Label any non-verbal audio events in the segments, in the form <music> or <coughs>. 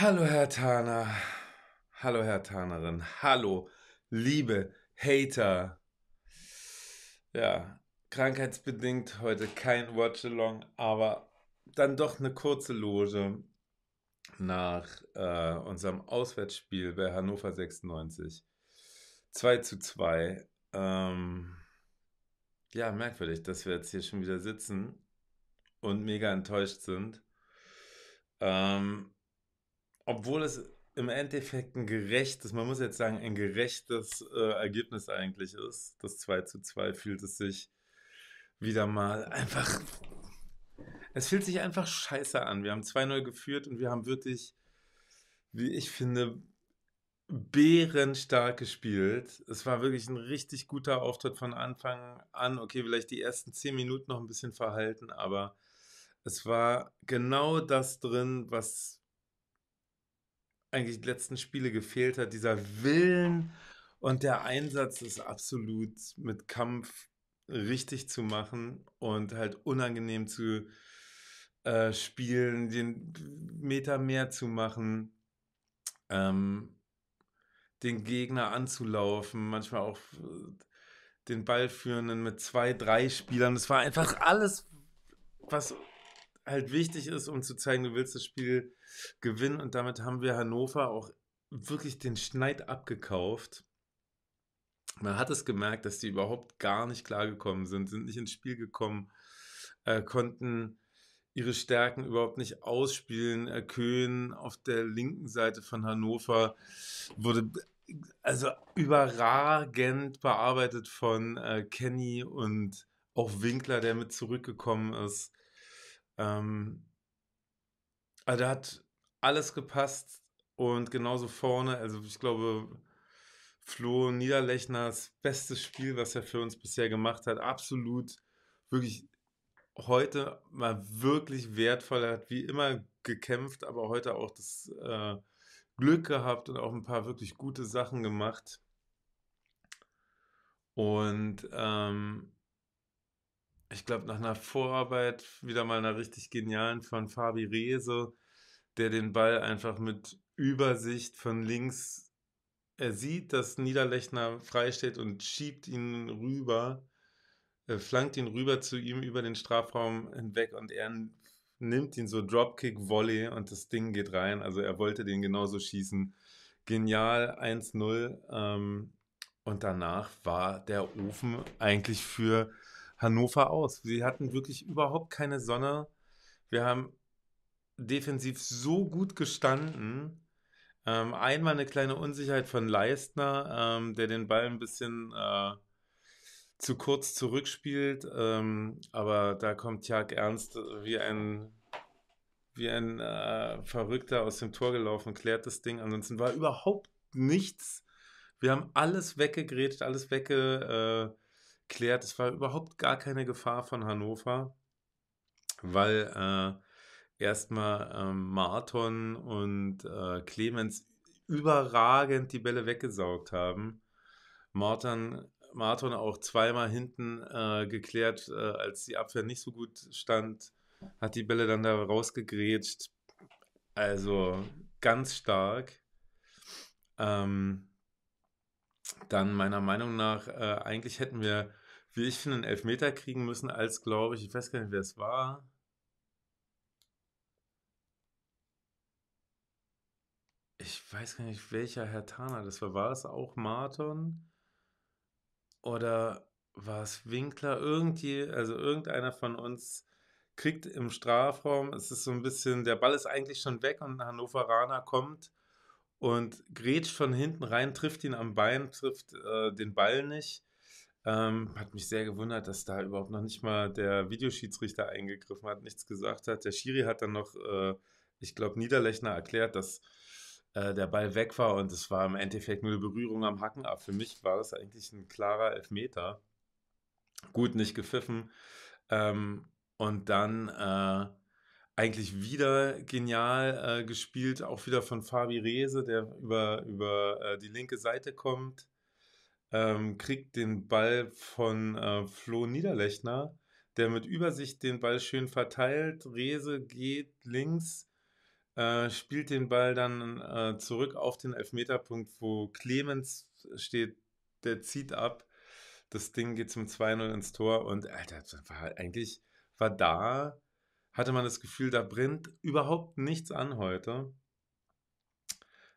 Hallo Herr Taner, hallo Herr Tanerin, hallo liebe Hater. Ja, krankheitsbedingt heute kein Watchalong, aber dann doch eine kurze Loge nach äh, unserem Auswärtsspiel bei Hannover 96. 2 zu 2. Ähm, ja, merkwürdig, dass wir jetzt hier schon wieder sitzen und mega enttäuscht sind. Ähm, obwohl es im Endeffekt ein gerechtes, man muss jetzt sagen, ein gerechtes äh, Ergebnis eigentlich ist, das 2 zu 2, fühlt es sich wieder mal einfach. Es fühlt sich einfach scheiße an. Wir haben 2-0 geführt und wir haben wirklich, wie ich finde, bärenstark gespielt. Es war wirklich ein richtig guter Auftritt von Anfang an. Okay, vielleicht die ersten 10 Minuten noch ein bisschen verhalten, aber es war genau das drin, was eigentlich die letzten Spiele gefehlt hat. Dieser Willen und der Einsatz ist absolut mit Kampf richtig zu machen und halt unangenehm zu äh, spielen, den Meter mehr zu machen, ähm, den Gegner anzulaufen, manchmal auch äh, den Ballführenden mit zwei, drei Spielern. Das war einfach alles, was halt wichtig ist, um zu zeigen, du willst das Spiel gewinnen. Und damit haben wir Hannover auch wirklich den Schneid abgekauft. Man hat es gemerkt, dass die überhaupt gar nicht klargekommen sind, sind nicht ins Spiel gekommen, äh, konnten ihre Stärken überhaupt nicht ausspielen. Äh, Köhn auf der linken Seite von Hannover wurde also überragend bearbeitet von äh, Kenny und auch Winkler, der mit zurückgekommen ist. Ähm, also da hat alles gepasst und genauso vorne, also ich glaube, Flo Niederlechners bestes Spiel, was er für uns bisher gemacht hat, absolut wirklich heute mal wirklich wertvoll. Er hat wie immer gekämpft, aber heute auch das äh, Glück gehabt und auch ein paar wirklich gute Sachen gemacht. Und ähm, ich glaube, nach einer Vorarbeit wieder mal einer richtig genialen von Fabi Rehse, der den Ball einfach mit Übersicht von links, er sieht, dass Niederlechner freisteht und schiebt ihn rüber, äh, flankt ihn rüber zu ihm über den Strafraum hinweg und er nimmt ihn so Dropkick-Volley und das Ding geht rein. Also er wollte den genauso schießen. Genial, 1-0. Ähm, und danach war der Ofen eigentlich für Hannover aus. Wir hatten wirklich überhaupt keine Sonne. Wir haben defensiv so gut gestanden. Ähm, einmal eine kleine Unsicherheit von Leistner, ähm, der den Ball ein bisschen äh, zu kurz zurückspielt. Ähm, aber da kommt Jörg Ernst wie ein, wie ein äh, Verrückter aus dem Tor gelaufen, klärt das Ding. Ansonsten war überhaupt nichts. Wir haben alles weggegrätscht, alles wegge. Äh, geklärt. Es war überhaupt gar keine Gefahr von Hannover, weil äh, erstmal ähm, Marton und äh, Clemens überragend die Bälle weggesaugt haben. Marton, Marton auch zweimal hinten äh, geklärt, äh, als die Abwehr nicht so gut stand, hat die Bälle dann da rausgegrätscht. Also ganz stark. Ähm, dann meiner Meinung nach, äh, eigentlich hätten wir, wie ich finde, einen Elfmeter kriegen müssen, als glaube ich, ich weiß gar nicht, wer es war. Ich weiß gar nicht, welcher Herr Tana das war. War es auch Marton? Oder war es Winkler? Irgendwie, also irgendeiner von uns kriegt im Strafraum, es ist so ein bisschen, der Ball ist eigentlich schon weg und ein Hannoveraner kommt und grätscht von hinten rein, trifft ihn am Bein, trifft äh, den Ball nicht. Ähm, hat mich sehr gewundert, dass da überhaupt noch nicht mal der Videoschiedsrichter eingegriffen hat, nichts gesagt hat. Der Schiri hat dann noch, äh, ich glaube, Niederlechner erklärt, dass äh, der Ball weg war und es war im Endeffekt nur eine Berührung am Hacken Aber Für mich war das eigentlich ein klarer Elfmeter. Gut, nicht gepfiffen. Ähm, und dann äh, eigentlich wieder genial äh, gespielt, auch wieder von Fabi Rehse, der über, über äh, die linke Seite kommt, ähm, kriegt den Ball von äh, Flo Niederlechner, der mit Übersicht den Ball schön verteilt, Rehse geht links, äh, spielt den Ball dann äh, zurück auf den Elfmeterpunkt, wo Clemens steht, der zieht ab, das Ding geht zum 2-0 ins Tor und Alter, war eigentlich war da hatte man das Gefühl, da brennt überhaupt nichts an heute.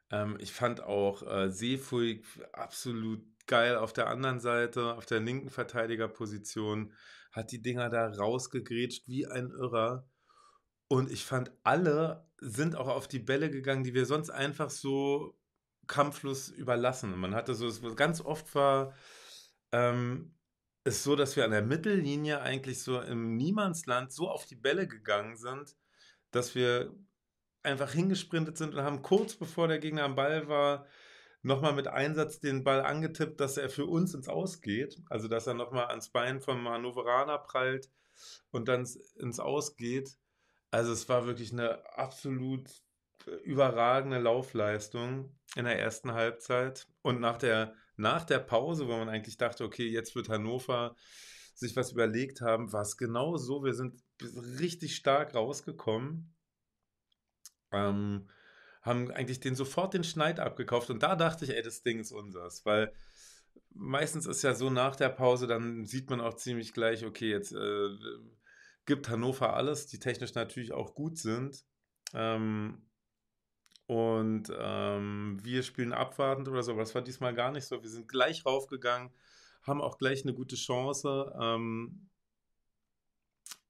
Ähm, ich fand auch äh, Seefuig absolut geil auf der anderen Seite, auf der linken Verteidigerposition, hat die Dinger da rausgegrätscht wie ein Irrer. Und ich fand, alle sind auch auf die Bälle gegangen, die wir sonst einfach so kampflos überlassen. Man hatte so, es ganz oft war, ähm, ist so, dass wir an der Mittellinie eigentlich so im Niemandsland so auf die Bälle gegangen sind, dass wir einfach hingesprintet sind und haben kurz bevor der Gegner am Ball war, nochmal mit Einsatz den Ball angetippt, dass er für uns ins Aus geht. Also, dass er nochmal ans Bein vom Hannoveraner prallt und dann ins Aus geht. Also, es war wirklich eine absolut äh, überragende Laufleistung in der ersten Halbzeit. Und nach der nach der Pause, wo man eigentlich dachte, okay, jetzt wird Hannover sich was überlegt haben, war es genau so. Wir sind richtig stark rausgekommen. Ähm, haben eigentlich den sofort den Schneid abgekauft und da dachte ich, ey, das Ding ist unseres, weil meistens ist ja so nach der Pause, dann sieht man auch ziemlich gleich, okay, jetzt äh, gibt Hannover alles, die technisch natürlich auch gut sind. Ähm, und ähm, wir spielen abwartend oder so, aber das war diesmal gar nicht so. Wir sind gleich raufgegangen, haben auch gleich eine gute Chance. Ähm,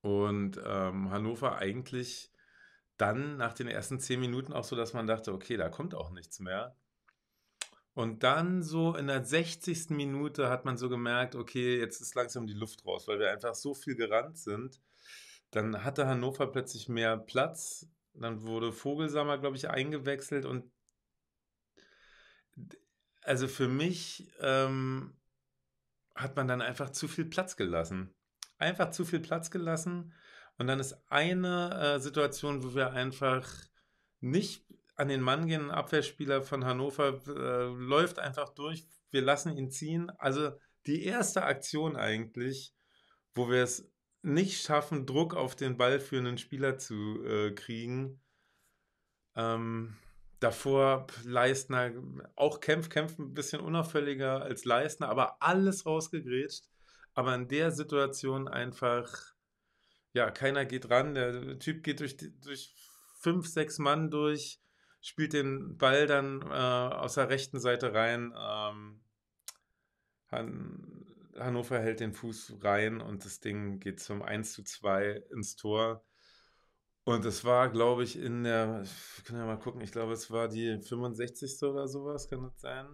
und ähm, Hannover eigentlich dann nach den ersten zehn Minuten auch so, dass man dachte, okay, da kommt auch nichts mehr. Und dann so in der 60. Minute hat man so gemerkt, okay, jetzt ist langsam die Luft raus, weil wir einfach so viel gerannt sind. Dann hatte Hannover plötzlich mehr Platz dann wurde Vogelsammer, glaube ich, eingewechselt und also für mich ähm, hat man dann einfach zu viel Platz gelassen. Einfach zu viel Platz gelassen. Und dann ist eine äh, Situation, wo wir einfach nicht an den Mann gehen. Ein Abwehrspieler von Hannover äh, läuft einfach durch. Wir lassen ihn ziehen. Also die erste Aktion eigentlich, wo wir es nicht schaffen, Druck auf den ballführenden Spieler zu äh, kriegen. Ähm, davor Leistner, auch Kämpf, Kämpf ein bisschen unauffälliger als Leistner, aber alles rausgegrätscht. Aber in der Situation einfach, ja, keiner geht ran. Der Typ geht durch, durch fünf, sechs Mann durch, spielt den Ball dann äh, aus der rechten Seite rein. Ähm, Hannover hält den Fuß rein und das Ding geht zum 1 zu 2 ins Tor. Und es war, glaube ich, in der, ich kann ja mal gucken, ich glaube, es war die 65. oder sowas, kann das sein?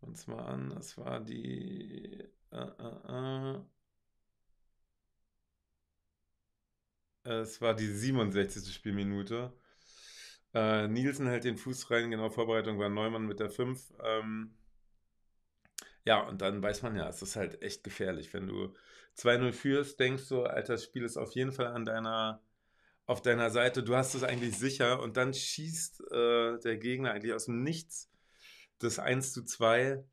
uns mal an, das war die. Äh, äh, äh, es war die 67. Spielminute. Äh, Nielsen hält den Fuß rein, genau, Vorbereitung war Neumann mit der 5. Ähm, ja, und dann weiß man ja, es ist halt echt gefährlich. Wenn du 2-0 führst, denkst du, Alter, das Spiel ist auf jeden Fall an deiner, auf deiner Seite, du hast es eigentlich sicher und dann schießt äh, der Gegner eigentlich aus dem Nichts das 1 zu 2.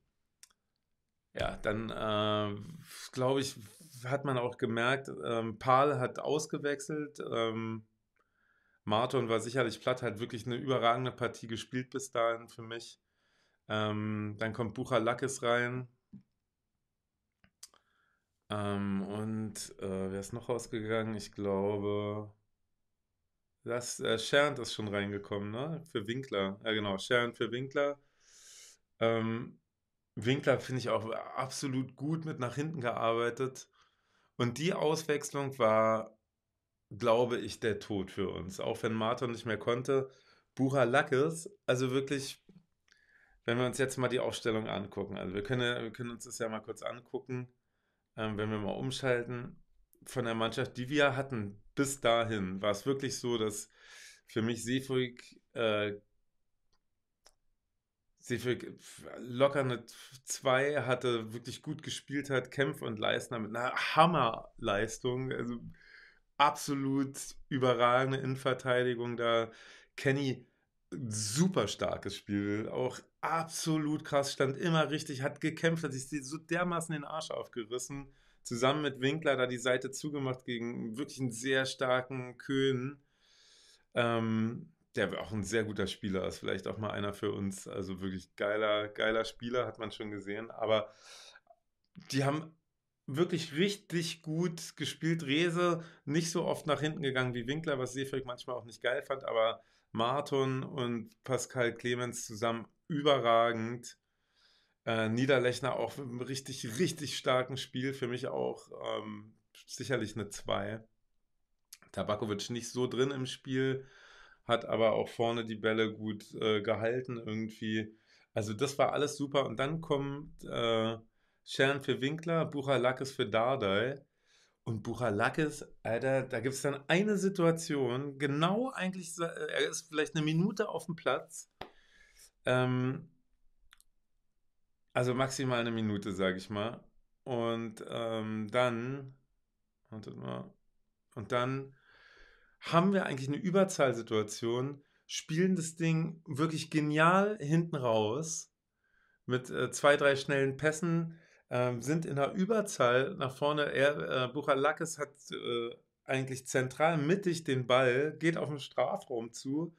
Ja, dann äh, glaube ich, hat man auch gemerkt, ähm, Paul hat ausgewechselt. Ähm, Marton war sicherlich platt, hat wirklich eine überragende Partie gespielt bis dahin für mich. Ähm, dann kommt Bucher Lackes rein, ähm, und äh, wer ist noch rausgegangen? Ich glaube, das, äh, Schernd ist schon reingekommen, ne? Für Winkler. Ja, genau, Sharon für Winkler. Ähm, Winkler finde ich auch absolut gut mit nach hinten gearbeitet. Und die Auswechslung war, glaube ich, der Tod für uns. Auch wenn Marton nicht mehr konnte. Bura Lackes, also wirklich, wenn wir uns jetzt mal die Aufstellung angucken. Also wir können, wir können uns das ja mal kurz angucken ähm, wenn wir mal umschalten, von der Mannschaft, die wir hatten, bis dahin war es wirklich so, dass für mich Seefrig, äh, Seefrig locker eine 2 hatte, wirklich gut gespielt hat, Kämpf und Leistner mit einer Hammerleistung, also absolut überragende Innenverteidigung da. Kenny, super starkes Spiel, auch absolut krass, stand immer richtig, hat gekämpft, hat sich so dermaßen den Arsch aufgerissen. Zusammen mit Winkler da die Seite zugemacht gegen wirklich einen sehr starken Köhnen, ähm, der auch ein sehr guter Spieler ist, vielleicht auch mal einer für uns. Also wirklich geiler, geiler Spieler, hat man schon gesehen. Aber die haben wirklich richtig gut gespielt. Rese nicht so oft nach hinten gegangen wie Winkler, was Seefeld manchmal auch nicht geil fand, aber Marton und Pascal Clemens zusammen überragend. Äh, Niederlechner auch mit einem richtig, richtig starken Spiel. Für mich auch ähm, sicherlich eine 2. Tabakovic nicht so drin im Spiel, hat aber auch vorne die Bälle gut äh, gehalten irgendwie. Also das war alles super. Und dann kommt äh, Schern für Winkler, Buchalakis für Dardai. Und Buchalakis, Alter, da gibt es dann eine Situation, genau eigentlich, äh, er ist vielleicht eine Minute auf dem Platz ähm, also maximal eine Minute, sage ich mal. Und ähm, dann, wartet mal, und dann haben wir eigentlich eine Überzahlsituation, spielen das Ding wirklich genial hinten raus mit äh, zwei, drei schnellen Pässen, äh, sind in der Überzahl nach vorne. Er, äh, Buchalakis hat äh, eigentlich zentral mittig den Ball, geht auf den Strafraum zu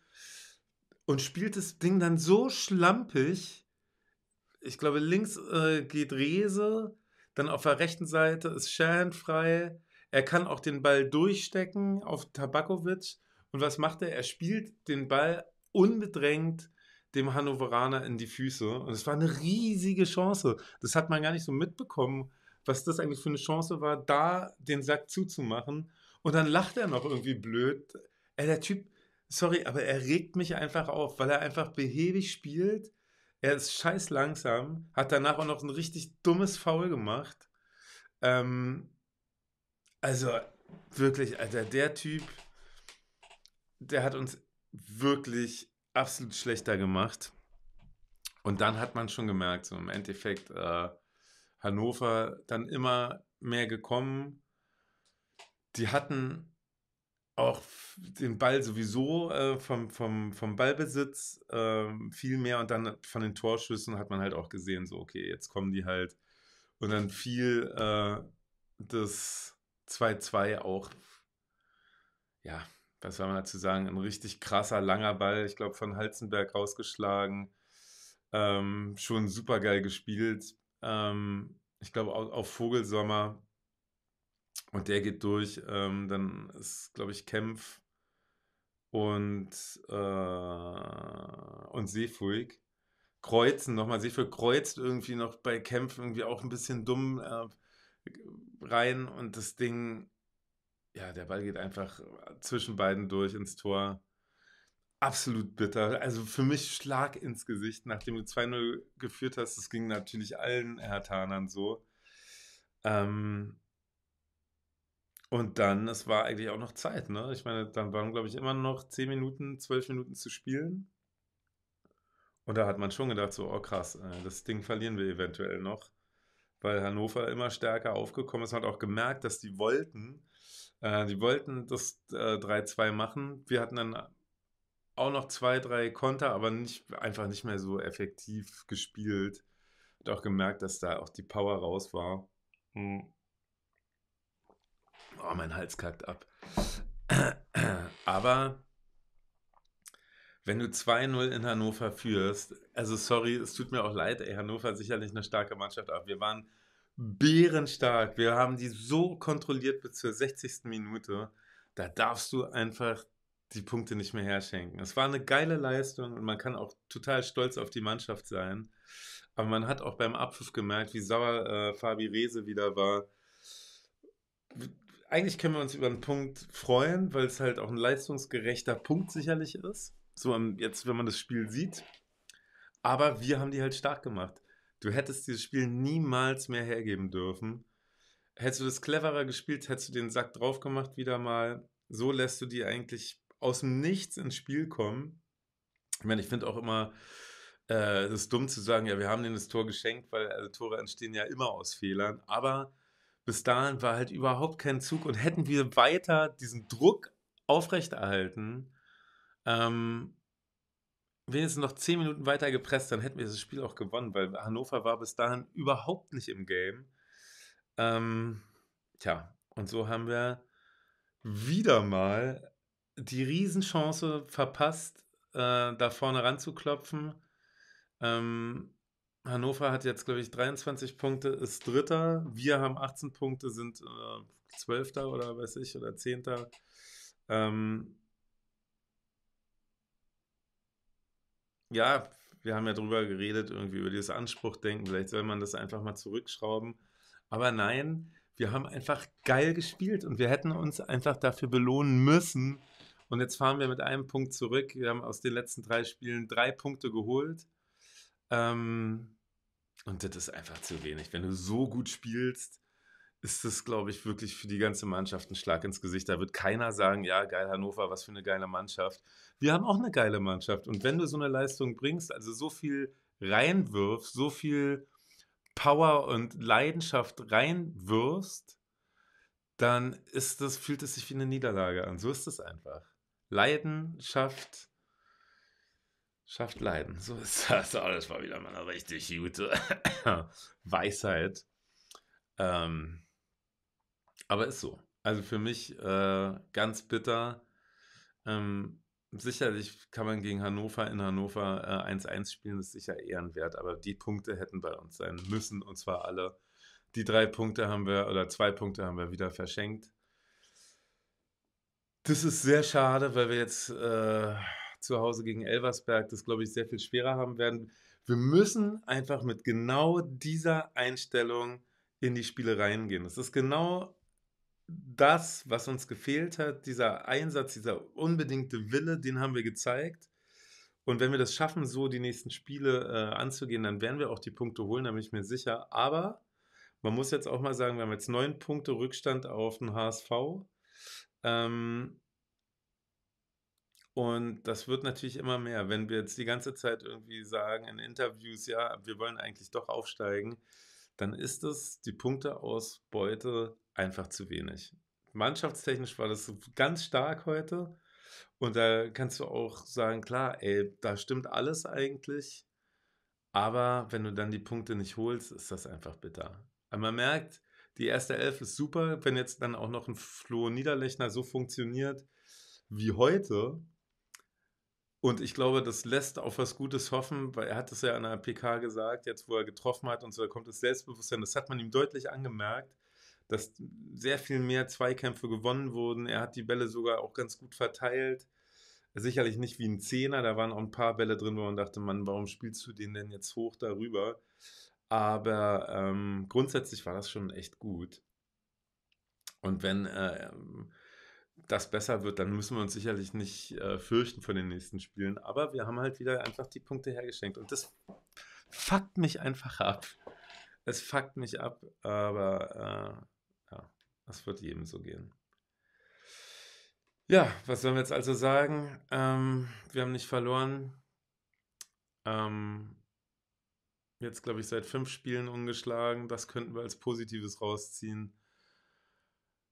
und spielt das Ding dann so schlampig. Ich glaube, links äh, geht Rese, dann auf der rechten Seite ist Shan frei. Er kann auch den Ball durchstecken auf Tabakovic. Und was macht er? Er spielt den Ball unbedrängt dem Hannoveraner in die Füße. Und es war eine riesige Chance. Das hat man gar nicht so mitbekommen, was das eigentlich für eine Chance war, da den Sack zuzumachen. Und dann lacht er noch irgendwie blöd. Ey, der Typ, sorry, aber er regt mich einfach auf, weil er einfach behäbig spielt. Er ist scheiß langsam, hat danach auch noch ein richtig dummes Foul gemacht. Ähm, also wirklich, Alter, der Typ, der hat uns wirklich absolut schlechter gemacht. Und dann hat man schon gemerkt, so im Endeffekt, äh, Hannover dann immer mehr gekommen. Die hatten auch den Ball sowieso äh, vom, vom, vom Ballbesitz äh, viel mehr und dann von den Torschüssen hat man halt auch gesehen, so, okay, jetzt kommen die halt. Und dann fiel äh, das 2-2 auch, ja, was soll man dazu sagen, ein richtig krasser, langer Ball, ich glaube, von Halzenberg rausgeschlagen. Ähm, schon super geil gespielt. Ähm, ich glaube, auf Vogelsommer und der geht durch. Ähm, dann ist, glaube ich, Kempf und, äh, und Seefuig kreuzen nochmal. Seefuig kreuzt irgendwie noch bei Kempf irgendwie auch ein bisschen dumm äh, rein und das Ding, ja, der Ball geht einfach zwischen beiden durch ins Tor. Absolut bitter. Also für mich Schlag ins Gesicht, nachdem du 2-0 geführt hast. Das ging natürlich allen Herthanern so. Ähm, und dann, es war eigentlich auch noch Zeit, ne? Ich meine, dann waren, glaube ich, immer noch 10 Minuten, 12 Minuten zu spielen. Und da hat man schon gedacht, so, oh krass, äh, das Ding verlieren wir eventuell noch, weil Hannover immer stärker aufgekommen ist. Man hat auch gemerkt, dass die wollten, äh, die wollten das äh, 3-2 machen. Wir hatten dann auch noch zwei, drei Konter, aber nicht, einfach nicht mehr so effektiv gespielt. Hat auch gemerkt, dass da auch die Power raus war. Mhm. Oh, mein Hals kackt ab. <clears throat> Aber wenn du 2-0 in Hannover führst, also sorry, es tut mir auch leid, ey, Hannover ist sicherlich eine starke Mannschaft, aber wir waren bärenstark. Wir haben die so kontrolliert bis zur 60. Minute. Da darfst du einfach die Punkte nicht mehr herschenken. Es war eine geile Leistung und man kann auch total stolz auf die Mannschaft sein. Aber man hat auch beim Abpfiff gemerkt, wie sauer äh, Fabi Rese wieder war eigentlich können wir uns über einen Punkt freuen, weil es halt auch ein leistungsgerechter Punkt sicherlich ist. So ähm, jetzt, wenn man das Spiel sieht. Aber wir haben die halt stark gemacht. Du hättest dieses Spiel niemals mehr hergeben dürfen. Hättest du das cleverer gespielt, hättest du den Sack drauf gemacht wieder mal. So lässt du die eigentlich aus dem Nichts ins Spiel kommen. Ich meine, ich finde auch immer, äh, es äh, ist dumm zu sagen, ja, wir haben denen das Tor geschenkt, weil also, Tore entstehen ja immer aus Fehlern. Aber bis dahin war halt überhaupt kein Zug und hätten wir weiter diesen Druck aufrechterhalten, ähm, wenigstens noch zehn Minuten weiter gepresst, dann hätten wir das Spiel auch gewonnen, weil Hannover war bis dahin überhaupt nicht im Game. Ähm, tja, und so haben wir wieder mal die Riesenchance verpasst, äh, da vorne ranzuklopfen. Ähm, Hannover hat jetzt, glaube ich, 23 Punkte, ist Dritter. Wir haben 18 Punkte, sind äh, Zwölfter äh, oder weiß ich, oder Zehnter. Ähm ja, wir haben ja drüber geredet, irgendwie über dieses Anspruchdenken. Vielleicht soll man das einfach mal zurückschrauben. Aber nein, wir haben einfach geil gespielt und wir hätten uns einfach dafür belohnen müssen. Und jetzt fahren wir mit einem Punkt zurück. Wir haben aus den letzten drei Spielen drei Punkte geholt. Ähm, und das ist einfach zu wenig. Wenn du so gut spielst, ist das, glaube ich, wirklich für die ganze Mannschaft ein Schlag ins Gesicht. Da wird keiner sagen, ja, geil Hannover, was für eine geile Mannschaft. Wir haben auch eine geile Mannschaft. Und wenn du so eine Leistung bringst, also so viel reinwirfst, so viel Power und Leidenschaft reinwirfst, dann ist das, fühlt es sich wie eine Niederlage an. So ist es einfach. Leidenschaft, schafft Leiden. So ist das. Oh, das war wieder mal eine richtig gute <coughs> Weisheit. Ähm, aber ist so. Also für mich äh, ganz bitter. Ähm, sicherlich kann man gegen Hannover in Hannover äh, 1-1 spielen, ist sicher ehrenwert, aber die Punkte hätten bei uns sein müssen und zwar alle. Die drei Punkte haben wir oder zwei Punkte haben wir wieder verschenkt. Das ist sehr schade, weil wir jetzt äh, zu Hause gegen Elversberg das, glaube ich, sehr viel schwerer haben werden. Wir müssen einfach mit genau dieser Einstellung in die Spiele reingehen. Es ist genau das, was uns gefehlt hat, dieser Einsatz, dieser unbedingte Wille, den haben wir gezeigt. Und wenn wir das schaffen, so die nächsten Spiele äh, anzugehen, dann werden wir auch die Punkte holen, da bin ich mir sicher. Aber man muss jetzt auch mal sagen, wir haben jetzt neun Punkte Rückstand auf den HSV. Ähm, und das wird natürlich immer mehr, wenn wir jetzt die ganze Zeit irgendwie sagen in Interviews, ja, wir wollen eigentlich doch aufsteigen, dann ist es die Punkteausbeute einfach zu wenig. Mannschaftstechnisch war das ganz stark heute. Und da kannst du auch sagen, klar, ey, da stimmt alles eigentlich. Aber wenn du dann die Punkte nicht holst, ist das einfach bitter. Aber man merkt, die erste Elf ist super. Wenn jetzt dann auch noch ein Flo Niederlechner so funktioniert wie heute, und ich glaube, das lässt auf was Gutes hoffen, weil er hat es ja an der PK gesagt, jetzt wo er getroffen hat und so, da kommt das Selbstbewusstsein. Das hat man ihm deutlich angemerkt, dass sehr viel mehr Zweikämpfe gewonnen wurden. Er hat die Bälle sogar auch ganz gut verteilt. Sicherlich nicht wie ein Zehner, da waren auch ein paar Bälle drin, wo man dachte, Mann, warum spielst du den denn jetzt hoch darüber? Aber ähm, grundsätzlich war das schon echt gut. Und wenn äh, das besser wird, dann müssen wir uns sicherlich nicht äh, fürchten von den nächsten Spielen. Aber wir haben halt wieder einfach die Punkte hergeschenkt. Und das fuckt mich einfach ab. Es fuckt mich ab, aber äh, ja, das wird jedem so gehen. Ja, was sollen wir jetzt also sagen? Ähm, wir haben nicht verloren. Ähm, jetzt, glaube ich, seit fünf Spielen ungeschlagen. Das könnten wir als Positives rausziehen.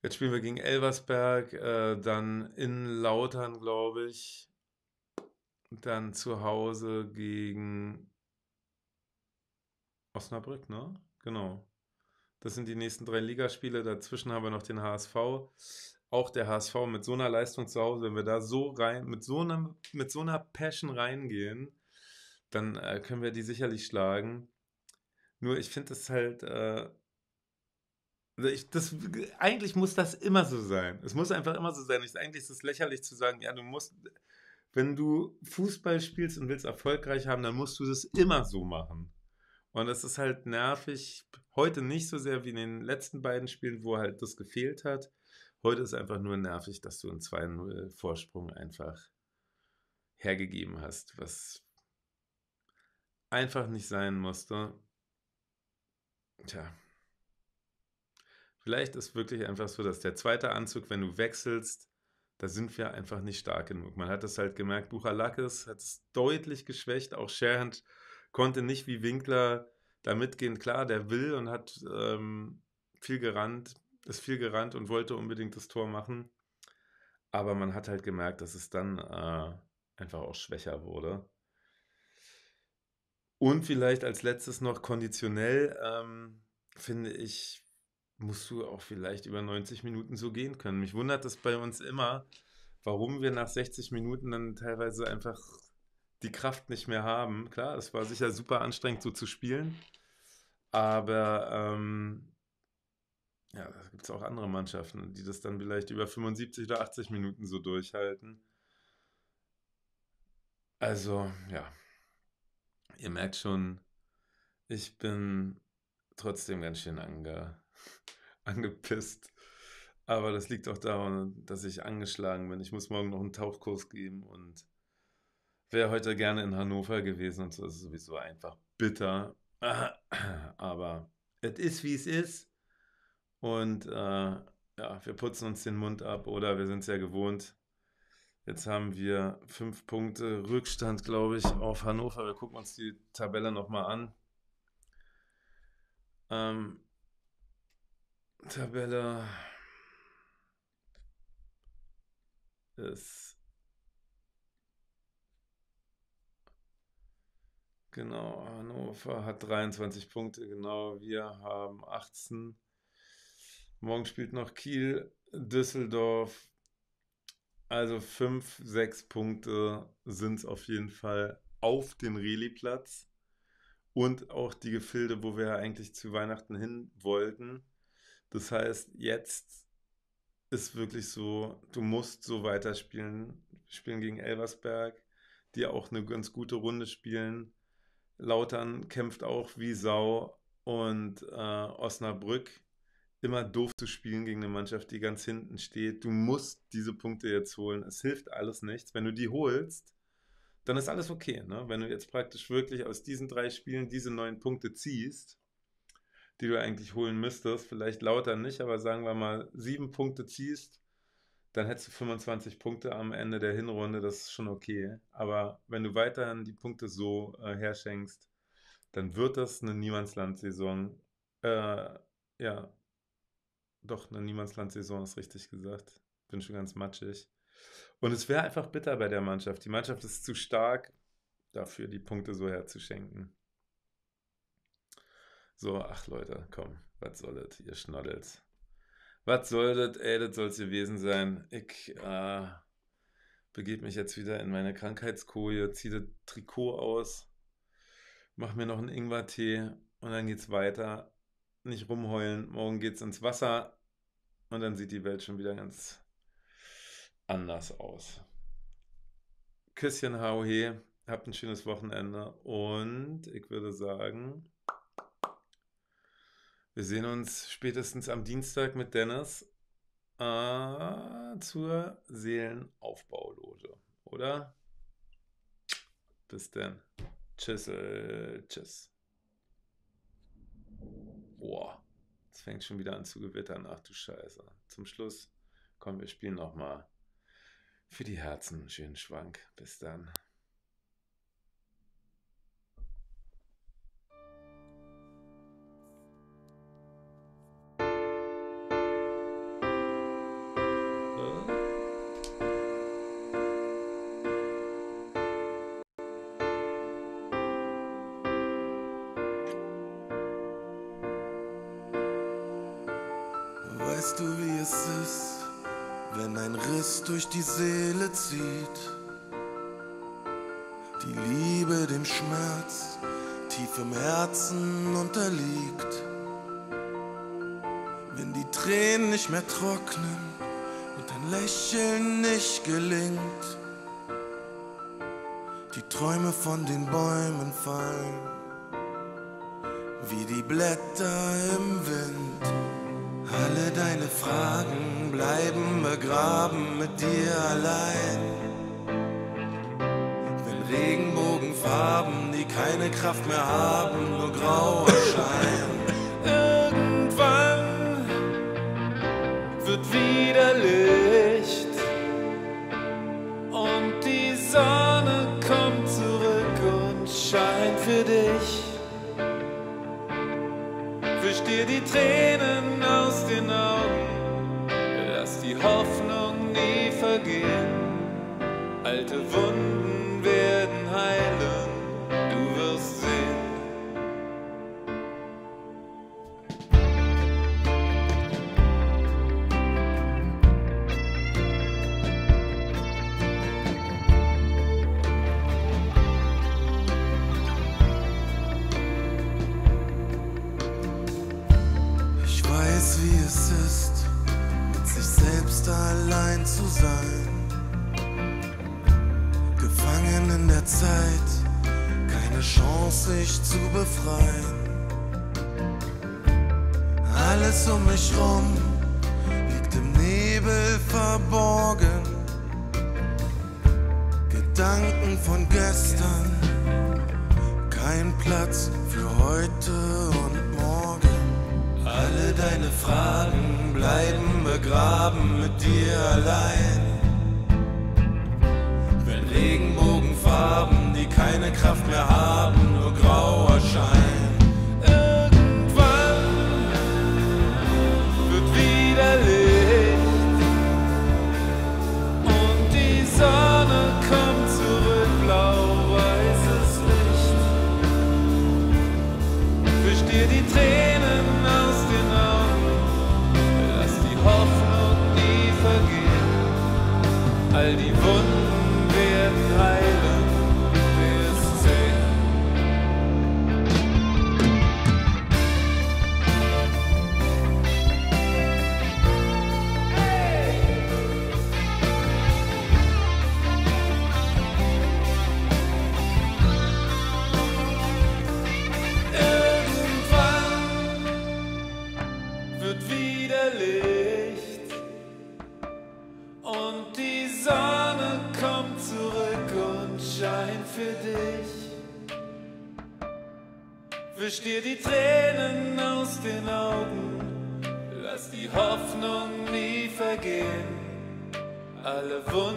Jetzt spielen wir gegen Elversberg, äh, dann in Lautern, glaube ich. Dann zu Hause gegen Osnabrück, ne? Genau. Das sind die nächsten drei Ligaspiele. Dazwischen haben wir noch den HSV. Auch der HSV mit so einer Leistung zu Hause, wenn wir da so rein, mit so einer, mit so einer Passion reingehen, dann äh, können wir die sicherlich schlagen. Nur ich finde es halt. Äh, also ich, das, eigentlich muss das immer so sein. Es muss einfach immer so sein. Ich, eigentlich ist es lächerlich zu sagen, ja, du musst, wenn du Fußball spielst und willst erfolgreich haben, dann musst du das immer so machen. Und es ist halt nervig, heute nicht so sehr wie in den letzten beiden Spielen, wo halt das gefehlt hat. Heute ist einfach nur nervig, dass du einen 2-0 Vorsprung einfach hergegeben hast, was einfach nicht sein musste. Tja. Vielleicht ist wirklich einfach so, dass der zweite Anzug, wenn du wechselst, da sind wir einfach nicht stark genug. Man hat es halt gemerkt, Buchalakis hat es deutlich geschwächt, auch Sherhand konnte nicht wie Winkler da mitgehen. Klar, der will und hat ähm, viel gerannt, ist viel gerannt und wollte unbedingt das Tor machen. Aber man hat halt gemerkt, dass es dann äh, einfach auch schwächer wurde. Und vielleicht als letztes noch konditionell ähm, finde ich, musst du auch vielleicht über 90 Minuten so gehen können. Mich wundert das bei uns immer, warum wir nach 60 Minuten dann teilweise einfach die Kraft nicht mehr haben. Klar, es war sicher super anstrengend, so zu spielen. Aber ähm, ja, da gibt es auch andere Mannschaften, die das dann vielleicht über 75 oder 80 Minuten so durchhalten. Also, ja. Ihr merkt schon, ich bin trotzdem ganz schön ange <laughs> angepisst. Aber das liegt auch daran, dass ich angeschlagen bin. Ich muss morgen noch einen Tauchkurs geben und wäre heute gerne in Hannover gewesen und so ist es sowieso einfach bitter. <clears throat> Aber es ist, wie es ist. Und äh, ja, wir putzen uns den Mund ab oder wir sind es ja gewohnt. Jetzt haben wir fünf Punkte Rückstand, glaube ich, auf Hannover. Wir gucken uns die Tabelle nochmal an. Ähm, Tabelle ist genau, Hannover hat 23 Punkte, genau, wir haben 18. Morgen spielt noch Kiel, Düsseldorf. Also 5, 6 Punkte sind es auf jeden Fall auf den reli Und auch die Gefilde, wo wir ja eigentlich zu Weihnachten hin wollten das heißt, jetzt ist wirklich so, du musst so weiterspielen. Spielen gegen Elversberg, die auch eine ganz gute Runde spielen. Lautern kämpft auch wie Sau und äh, Osnabrück immer doof zu spielen gegen eine Mannschaft, die ganz hinten steht. Du musst diese Punkte jetzt holen. Es hilft alles nichts. Wenn du die holst, dann ist alles okay. Ne? Wenn du jetzt praktisch wirklich aus diesen drei Spielen diese neun Punkte ziehst, die du eigentlich holen müsstest, vielleicht lauter nicht, aber sagen wir mal sieben Punkte ziehst, dann hättest du 25 Punkte am Ende der Hinrunde, das ist schon okay. Aber wenn du weiterhin die Punkte so äh, herschenkst, dann wird das eine Niemandsland-Saison. Äh, ja, doch, eine Niemandsland-Saison ist richtig gesagt. Bin schon ganz matschig. Und es wäre einfach bitter bei der Mannschaft. Die Mannschaft ist zu stark, dafür die Punkte so herzuschenken. So, ach Leute, komm, was soll das, ihr schnaddelt. Was soll das, ey, das soll es gewesen sein. Ich äh, begebe mich jetzt wieder in meine Krankheitskoje, ziehe das Trikot aus, mache mir noch einen Ingwertee und dann geht's weiter. Nicht rumheulen, morgen geht's ins Wasser und dann sieht die Welt schon wieder ganz anders aus. Küsschen, hau he, habt ein schönes Wochenende und ich würde sagen, wir sehen uns spätestens am Dienstag mit Dennis äh, zur Seelenaufbauloge, oder? Bis dann. Tschüss. tschüss. Boah, es fängt schon wieder an zu gewittern. Ach du Scheiße. Zum Schluss, kommen wir spielen nochmal. Für die Herzen, schönen Schwank. Bis dann. die Seele zieht. Die Liebe dem Schmerz tief im Herzen unterliegt. Wenn die Tränen nicht mehr trocknen und ein Lächeln nicht gelingt. Die Träume von den Bäumen fallen wie die Blätter im Wind. Alle deine Fragen bleiben begraben mit dir allein. Wenn Regenbogenfarben, die keine Kraft mehr haben, nur grau erscheinen. <laughs> Irgendwann wird wieder Licht und die Sonne kommt zurück und scheint für dich. Wisch dir die Tränen alte Wunden. Gedanken von gestern, kein Platz für heute und morgen. Alle deine Fragen bleiben begraben mit dir allein. Wenn Regenbogenfarben, die keine Kraft mehr haben, nur grauer Schein. dir die Tränen aus den Augen, lass die Hoffnung nie vergehen. Alle Wunder